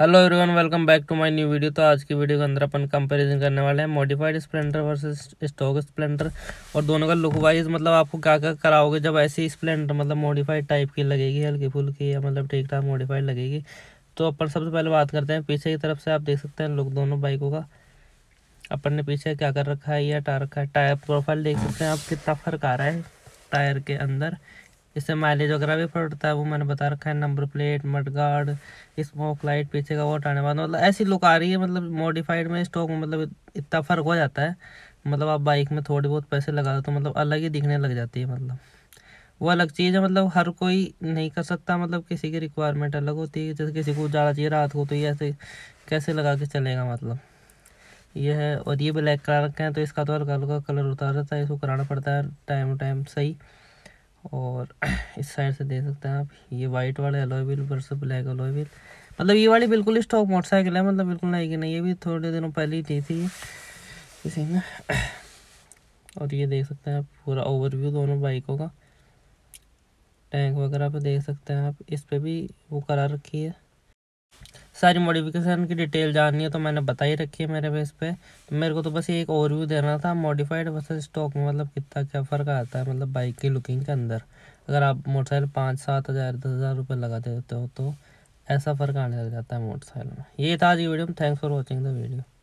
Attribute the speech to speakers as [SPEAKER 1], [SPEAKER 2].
[SPEAKER 1] hello everyone welcome back to my new video तो आज की वीडियो के अंदर अपन कंपैरिजन करने वाले हैं modified Splendor versus stock Splendor और दोनों का लुक वाइज मतलब आपको क्या क्या कराओगे जब ऐसी स्प्लेंडर मतलब मॉडिफाइड टाइप की लगेगी हल्की फुल्की या मतलब ठीक ठाक मॉडिफाइड लगेगी तो अपन सबसे पहले बात करते हैं पीछे की तरफ से आप देख सकते हैं लुक दोनों बाइकों का अपन ने पीछे क्या कर रखा है या टा रखा है टायर प्रोफाइल देख सकते हैं आप कितना फर्क आ रहा है टायर के अंदर इससे माइलेज वगैरह भी फटता है वो मैंने बता रखा है number plate mudguard smoke light पीछे का वो हटाने वाला मतलब ऐसी लुक आ रही है मतलब मॉडिफाइड में स्टॉक में मतलब इतना फ़र्क हो जाता है मतलब आप बाइक में थोड़े बहुत पैसे लगा दो तो मतलब अलग ही दिखने लग जाती है मतलब वो अलग चीज़ है मतलब हर कोई नहीं कर सकता मतलब किसी की रिक्वायरमेंट अलग होती है जैसे किसी को ज़्यादा चाहिए रात को तो ये ऐसे कैसे लगा के चलेगा मतलब ये है और ये ब्लैक कलर का है तो इसका तो हल्का हल्का कलर उतार रहता है इसको कराना पड़ता है टाइम टू टाइम सही और इस साइड से देख सकते हैं आप ये वाइट वाले alloy wheel versus black alloy wheel मतलब ये वाली बिल्कुल स्टॉक मोटरसाइकिल है मतलब बिल्कुल नहीं कि नहीं ये भी थोड़े दिनों पहले ही थी थी किसी ने और ये देख सकते हैं आप पूरा ओवरव्यू दोनों बाइकों का टैंक वगैरह पे देख सकते हैं आप इस पर भी वो करा रखी है सारी मॉडिफिकेशन की डिटेल जाननी है तो मैंने बता ही रखी है मेरे बेस पे तो मेरे को तो बस एक और व्यू देना था मॉडिफाइड वर्सेस स्टॉक में मतलब कितना क्या फ़र्क आता है मतलब बाइक की लुकिंग के अंदर अगर आप मोटरसाइकिल पाँच सात हज़ार दस हज़ार रुपये लगा देते हो तो ऐसा फ़र्क आने लग जाता है मोटरसाइकिल में ये था आज की वीडियो में thanks for watching the video